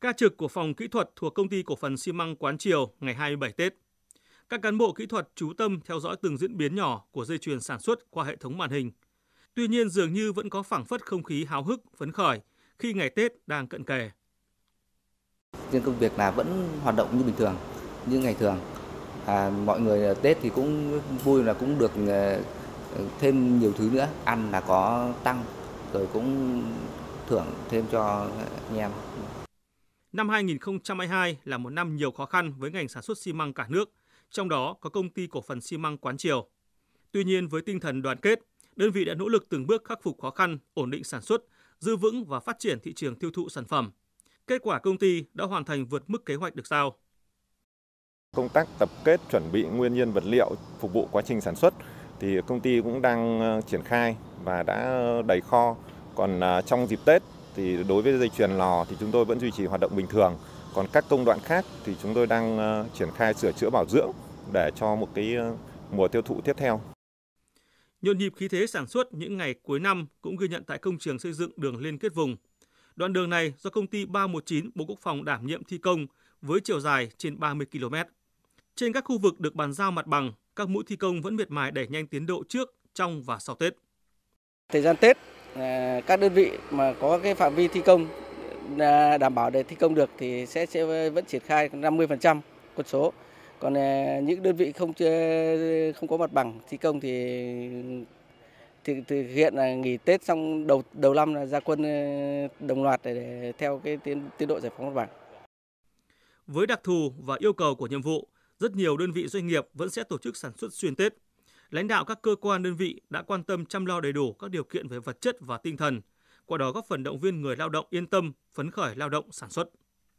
Ca trực của phòng kỹ thuật thuộc công ty cổ phần xi măng Quán Triều ngày 27 Tết. Các cán bộ kỹ thuật chú tâm theo dõi từng diễn biến nhỏ của dây chuyền sản xuất qua hệ thống màn hình. Tuy nhiên dường như vẫn có phảng phất không khí háo hức, phấn khởi khi ngày Tết đang cận kề. Riêng công việc là vẫn hoạt động như bình thường, như ngày thường. À, mọi người à, Tết thì cũng vui là cũng được à, thêm nhiều thứ nữa, ăn là có tăng, rồi cũng thưởng thêm cho anh em. Năm 2022 là một năm nhiều khó khăn với ngành sản xuất xi măng cả nước, trong đó có công ty cổ phần xi măng Quán Triều. Tuy nhiên với tinh thần đoàn kết, đơn vị đã nỗ lực từng bước khắc phục khó khăn, ổn định sản xuất, giữ vững và phát triển thị trường tiêu thụ sản phẩm. Kết quả công ty đã hoàn thành vượt mức kế hoạch được sao? Công tác tập kết chuẩn bị nguyên nhân vật liệu phục vụ quá trình sản xuất thì công ty cũng đang ờ, triển khai và đã đầy kho. Còn ờ, trong dịp Tết thì đối với dây chuyền lò thì chúng tôi vẫn duy trì hoạt động bình thường. Còn các công đoạn khác thì chúng tôi đang ờ, triển khai sửa chữa bảo dưỡng để cho một cái ờ, mùa tiêu thụ tiếp theo. Nhộn nhịp khí thế sản xuất những ngày cuối năm cũng ghi nhận tại công trường xây dựng đường liên kết vùng. Đoạn đường này do công ty 319 Bộ Quốc phòng đảm nhiệm thi công với chiều dài trên 30 km. Trên các khu vực được bàn giao mặt bằng, các mũi thi công vẫn miệt mài đẩy nhanh tiến độ trước, trong và sau Tết. Thời gian Tết à, các đơn vị mà có cái phạm vi thi công à, đảm bảo để thi công được thì sẽ, sẽ vẫn triển khai 50% quân số. Còn à, những đơn vị không chưa không có mặt bằng thi công thì thì thực hiện là nghỉ Tết xong đầu đầu năm là ra quân đồng loạt để, để theo cái tiến tiến độ giải phóng mặt bằng. Với đặc thù và yêu cầu của nhiệm vụ, rất nhiều đơn vị doanh nghiệp vẫn sẽ tổ chức sản xuất xuyên Tết lãnh đạo các cơ quan đơn vị đã quan tâm chăm lo đầy đủ các điều kiện về vật chất và tinh thần, qua đó góp phần động viên người lao động yên tâm, phấn khởi lao động sản xuất.